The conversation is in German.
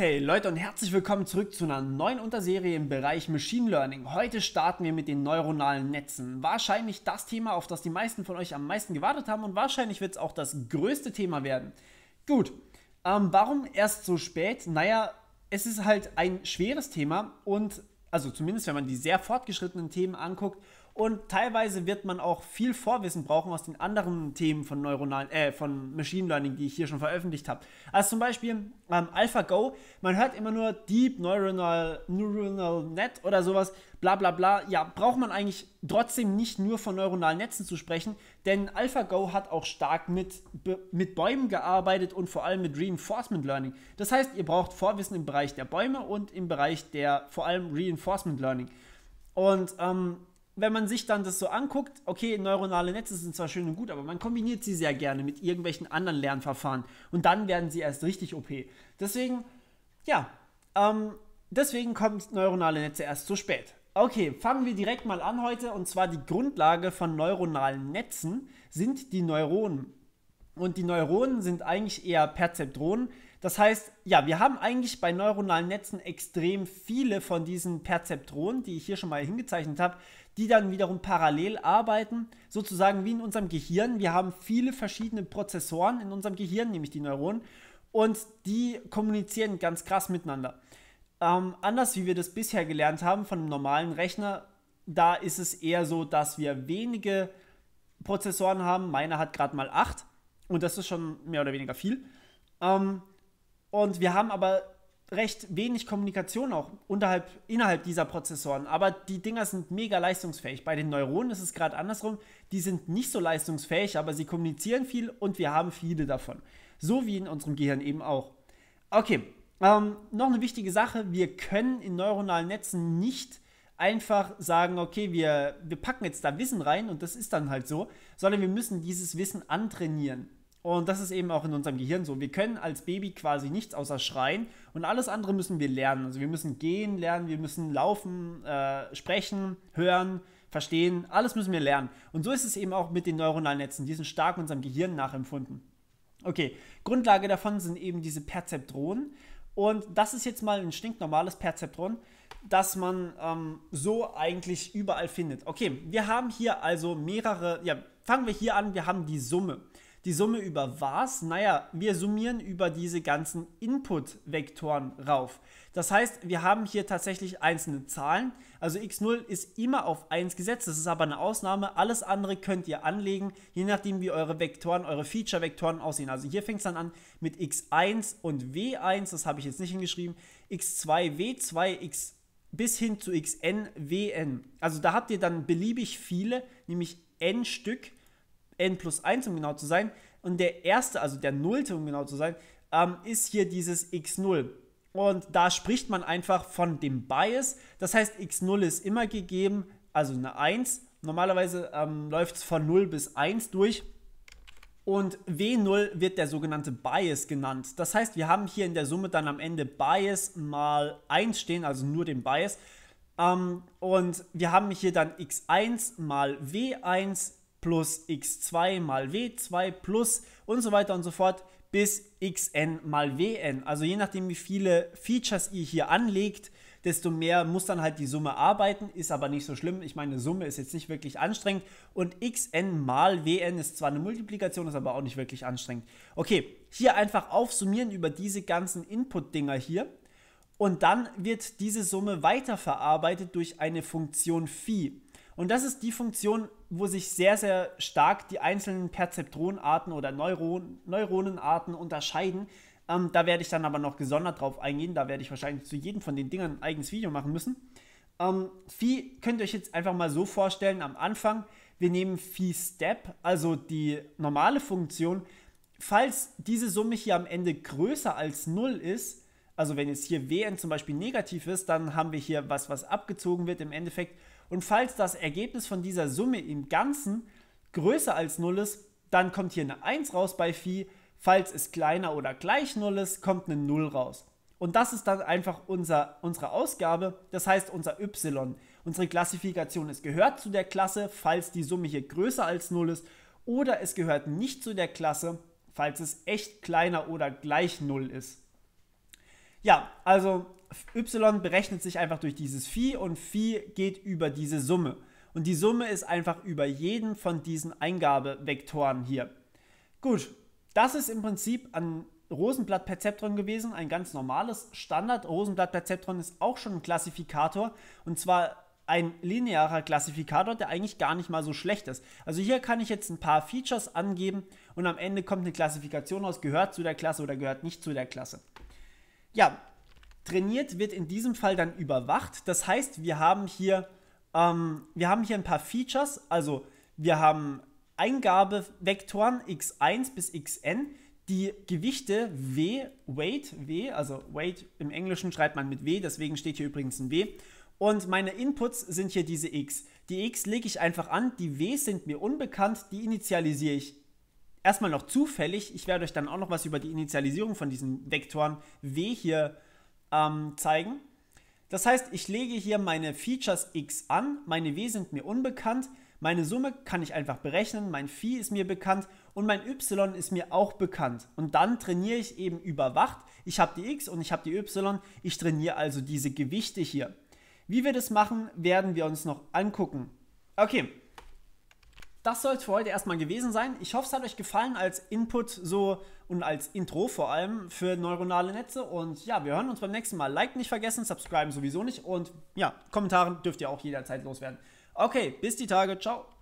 Hey Leute und herzlich willkommen zurück zu einer neuen Unterserie im Bereich Machine Learning. Heute starten wir mit den neuronalen Netzen. Wahrscheinlich das Thema, auf das die meisten von euch am meisten gewartet haben und wahrscheinlich wird es auch das größte Thema werden. Gut, ähm, warum erst so spät? Naja, es ist halt ein schweres Thema und, also zumindest wenn man die sehr fortgeschrittenen Themen anguckt, und teilweise wird man auch viel Vorwissen brauchen aus den anderen Themen von neuronalen, äh, von Machine Learning, die ich hier schon veröffentlicht habe. Also zum Beispiel ähm, AlphaGo, man hört immer nur Deep Neuronal, Neuronal Net oder sowas, bla bla bla. Ja, braucht man eigentlich trotzdem nicht nur von neuronalen Netzen zu sprechen, denn AlphaGo hat auch stark mit, mit Bäumen gearbeitet und vor allem mit Reinforcement Learning. Das heißt, ihr braucht Vorwissen im Bereich der Bäume und im Bereich der vor allem Reinforcement Learning. Und ähm, wenn man sich dann das so anguckt, okay, neuronale Netze sind zwar schön und gut, aber man kombiniert sie sehr gerne mit irgendwelchen anderen Lernverfahren und dann werden sie erst richtig OP. Deswegen, ja, ähm, deswegen kommen neuronale Netze erst zu spät. Okay, fangen wir direkt mal an heute und zwar die Grundlage von neuronalen Netzen sind die Neuronen. Und die Neuronen sind eigentlich eher Perzeptronen, das heißt, ja, wir haben eigentlich bei neuronalen Netzen extrem viele von diesen Perzeptronen, die ich hier schon mal hingezeichnet habe, die dann wiederum parallel arbeiten, sozusagen wie in unserem Gehirn. Wir haben viele verschiedene Prozessoren in unserem Gehirn, nämlich die Neuronen, und die kommunizieren ganz krass miteinander. Ähm, anders wie wir das bisher gelernt haben von einem normalen Rechner, da ist es eher so, dass wir wenige Prozessoren haben. Meiner hat gerade mal 8 und das ist schon mehr oder weniger viel. Ähm, und wir haben aber recht wenig Kommunikation auch unterhalb, innerhalb dieser Prozessoren. Aber die Dinger sind mega leistungsfähig. Bei den Neuronen ist es gerade andersrum. Die sind nicht so leistungsfähig, aber sie kommunizieren viel und wir haben viele davon. So wie in unserem Gehirn eben auch. Okay, ähm, noch eine wichtige Sache. Wir können in neuronalen Netzen nicht einfach sagen, okay, wir, wir packen jetzt da Wissen rein und das ist dann halt so, sondern wir müssen dieses Wissen antrainieren. Und das ist eben auch in unserem Gehirn so. Wir können als Baby quasi nichts außer schreien und alles andere müssen wir lernen. Also wir müssen gehen lernen, wir müssen laufen, äh, sprechen, hören, verstehen. Alles müssen wir lernen. Und so ist es eben auch mit den neuronalen Netzen. Die sind stark unserem Gehirn nachempfunden. Okay, Grundlage davon sind eben diese Perzeptronen. Und das ist jetzt mal ein stinknormales Perzeptron, das man ähm, so eigentlich überall findet. Okay, wir haben hier also mehrere, ja, fangen wir hier an, wir haben die Summe. Die Summe über was? Naja, wir summieren über diese ganzen Input-Vektoren rauf. Das heißt, wir haben hier tatsächlich einzelne Zahlen. Also x0 ist immer auf 1 gesetzt, das ist aber eine Ausnahme. Alles andere könnt ihr anlegen, je nachdem wie eure Vektoren, eure Feature-Vektoren aussehen. Also hier fängt es dann an mit x1 und w1, das habe ich jetzt nicht hingeschrieben, x2, w2, x bis hin zu xn, wn. Also da habt ihr dann beliebig viele, nämlich n Stück n plus 1, um genau zu sein. Und der erste, also der nullte, um genau zu sein, ähm, ist hier dieses x0. Und da spricht man einfach von dem Bias. Das heißt, x0 ist immer gegeben, also eine 1. Normalerweise ähm, läuft es von 0 bis 1 durch. Und W0 wird der sogenannte Bias genannt. Das heißt, wir haben hier in der Summe dann am Ende Bias mal 1 stehen, also nur den Bias. Ähm, und wir haben hier dann x1 mal W1 plus x2 mal w2 plus und so weiter und so fort bis xn mal wn. Also je nachdem, wie viele Features ihr hier anlegt, desto mehr muss dann halt die Summe arbeiten, ist aber nicht so schlimm. Ich meine, Summe ist jetzt nicht wirklich anstrengend und xn mal wn ist zwar eine Multiplikation, ist aber auch nicht wirklich anstrengend. Okay, hier einfach aufsummieren über diese ganzen Input-Dinger hier und dann wird diese Summe weiterverarbeitet durch eine Funktion phi. Und das ist die Funktion, wo sich sehr, sehr stark die einzelnen Perzeptronenarten oder Neuron Neuronenarten unterscheiden. Ähm, da werde ich dann aber noch gesondert drauf eingehen. Da werde ich wahrscheinlich zu jedem von den Dingern ein eigenes Video machen müssen. Ähm, Phi könnt ihr euch jetzt einfach mal so vorstellen am Anfang. Wir nehmen Phi Step, also die normale Funktion. Falls diese Summe hier am Ende größer als 0 ist, also wenn jetzt hier WN zum Beispiel negativ ist, dann haben wir hier was, was abgezogen wird im Endeffekt. Und falls das Ergebnis von dieser Summe im Ganzen größer als 0 ist, dann kommt hier eine 1 raus bei Phi. Falls es kleiner oder gleich 0 ist, kommt eine 0 raus. Und das ist dann einfach unser, unsere Ausgabe, das heißt unser Y. Unsere Klassifikation, es gehört zu der Klasse, falls die Summe hier größer als 0 ist, oder es gehört nicht zu der Klasse, falls es echt kleiner oder gleich 0 ist. Ja, also y berechnet sich einfach durch dieses Phi und Phi geht über diese Summe. Und die Summe ist einfach über jeden von diesen Eingabevektoren hier. Gut, das ist im Prinzip ein Rosenblatt-Perzeptron gewesen, ein ganz normales Standard. Rosenblatt-Perzeptron ist auch schon ein Klassifikator und zwar ein linearer Klassifikator, der eigentlich gar nicht mal so schlecht ist. Also hier kann ich jetzt ein paar Features angeben und am Ende kommt eine Klassifikation raus, gehört zu der Klasse oder gehört nicht zu der Klasse. Ja, trainiert wird in diesem Fall dann überwacht. Das heißt, wir haben hier, ähm, wir haben hier ein paar Features. Also wir haben Eingabevektoren x1 bis xn, die Gewichte w, weight, w, also weight im Englischen schreibt man mit w, deswegen steht hier übrigens ein w. Und meine Inputs sind hier diese x. Die x lege ich einfach an, die w sind mir unbekannt, die initialisiere ich erstmal noch zufällig. Ich werde euch dann auch noch was über die Initialisierung von diesen Vektoren W hier ähm, zeigen. Das heißt, ich lege hier meine Features x an, meine w sind mir unbekannt, meine Summe kann ich einfach berechnen, mein Phi ist mir bekannt und mein y ist mir auch bekannt. Und dann trainiere ich eben überwacht. Ich habe die x und ich habe die y. Ich trainiere also diese Gewichte hier. Wie wir das machen, werden wir uns noch angucken. Okay, das soll es für heute erstmal gewesen sein. Ich hoffe, es hat euch gefallen als Input so und als Intro vor allem für neuronale Netze. Und ja, wir hören uns beim nächsten Mal. Like nicht vergessen, subscribe sowieso nicht. Und ja, Kommentare dürft ihr auch jederzeit loswerden. Okay, bis die Tage. Ciao.